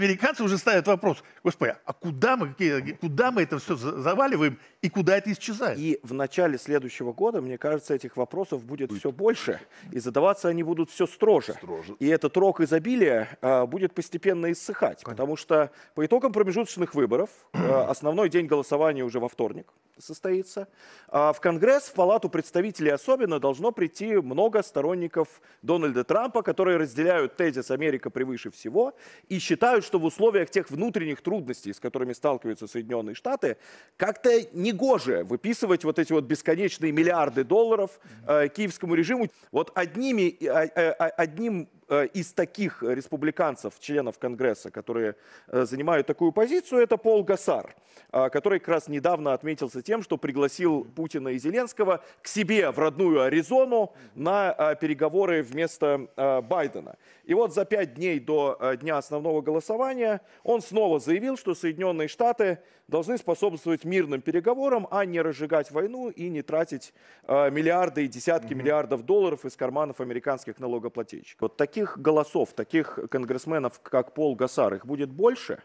американцы уже ставят вопрос, господи, а куда мы, куда мы это все заваливаем и куда это исчезает? И в начале следующего года, мне кажется, этих вопросов будет, будет. все больше, и задаваться они будут все строже. строже. И этот рок изобилия а, будет постепенно иссыхать, Конечно. потому что по итогам промежуточных выборов, а, основной день голосования уже во вторник, состоится. А в Конгресс, в Палату представителей особенно, должно прийти много сторонников Дональда Трампа, которые разделяют тезис «Америка превыше всего» и считают, что в условиях тех внутренних трудностей, с которыми сталкиваются Соединенные Штаты, как-то негоже выписывать вот эти вот бесконечные миллиарды долларов э, киевскому режиму. Вот одними, э, э, э одним Э, из таких республиканцев, членов Конгресса, которые э, занимают такую позицию, это Пол Гасар, э, который как раз недавно отметился тем, что пригласил Путина и Зеленского к себе в родную Аризону на переговоры вместо Байдена. И вот за пять дней до дня основного голосования он снова заявил, что Соединенные Штаты должны способствовать мирным переговорам, а не разжигать войну и не тратить миллиарды и десятки миллиардов долларов из карманов американских налогоплательщиков. Вот такие таких голосов, таких конгрессменов, как Пол Гасар, их будет больше?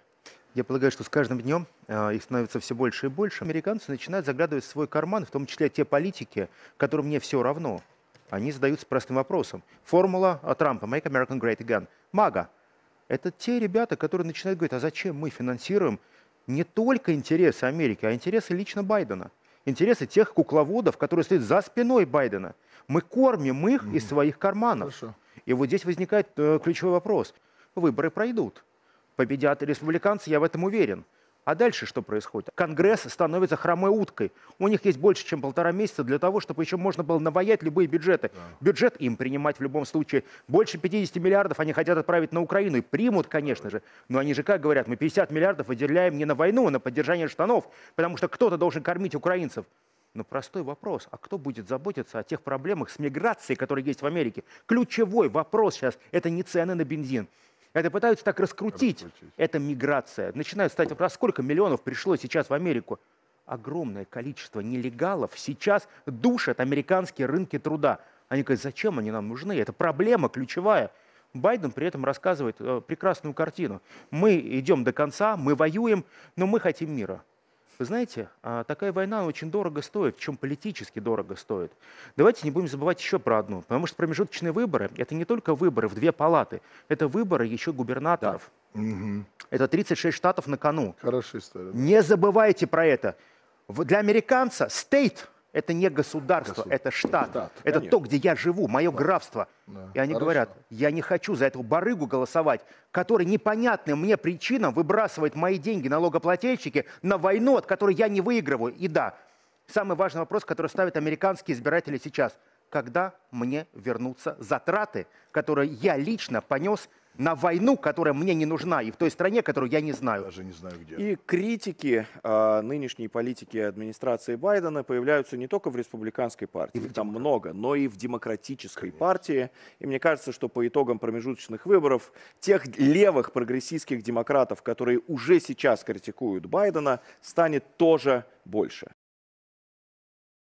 Я полагаю, что с каждым днем э, их становится все больше и больше. Американцы начинают заглядывать в свой карман, в том числе те политики, которым не все равно. Они задаются простым вопросом. Формула Трампа «Make America Great Again». «Мага». Это те ребята, которые начинают говорить, а зачем мы финансируем не только интересы Америки, а интересы лично Байдена интересы тех кукловодов, которые стоят за спиной Байдена. Мы кормим их mm-hmm. из своих карманов. Хорошо. И вот здесь возникает э, ключевой вопрос. Выборы пройдут. Победят республиканцы, я в этом уверен. А дальше что происходит? Конгресс становится хромой уткой. У них есть больше, чем полтора месяца для того, чтобы еще можно было наваять любые бюджеты. Да. Бюджет им принимать в любом случае. Больше 50 миллиардов они хотят отправить на Украину. И примут, конечно же. Но они же как говорят, мы 50 миллиардов выделяем не на войну, а на поддержание штанов. Потому что кто-то должен кормить украинцев. Но простой вопрос, а кто будет заботиться о тех проблемах с миграцией, которые есть в Америке? Ключевой вопрос сейчас – это не цены на бензин. Это пытаются так раскрутить. раскрутить. Это миграция. Начинают ставить: вопрос, сколько миллионов пришло сейчас в Америку? Огромное количество нелегалов сейчас душат американские рынки труда. Они говорят, зачем они нам нужны? Это проблема ключевая. Байден при этом рассказывает э, прекрасную картину. Мы идем до конца, мы воюем, но мы хотим мира. Вы знаете, а, такая война очень дорого стоит, В чем политически дорого стоит. Давайте не будем забывать еще про одну, потому что промежуточные выборы – это не только выборы в две палаты, это выборы еще губернаторов. Да. Угу. Это 36 штатов на кону. Хорошая история. Не забывайте про это. Для американца стейт – это не государство, государство. это штат. штат это конечно. то, где я живу, мое да. графство. Да. И они Хорошо. говорят, я не хочу за этого барыгу голосовать, который непонятным мне причинам выбрасывает мои деньги налогоплательщики на войну, от которой я не выигрываю. И да, самый важный вопрос, который ставят американские избиратели сейчас. Когда мне вернутся затраты, которые я лично понес – на войну, которая мне не нужна, и в той стране, которую я не знаю. Даже не знаю где. И критики э, нынешней политики администрации Байдена появляются не только в республиканской партии, их там много, но и в демократической Конечно. партии. И мне кажется, что по итогам промежуточных выборов тех левых прогрессистских демократов, которые уже сейчас критикуют Байдена, станет тоже больше.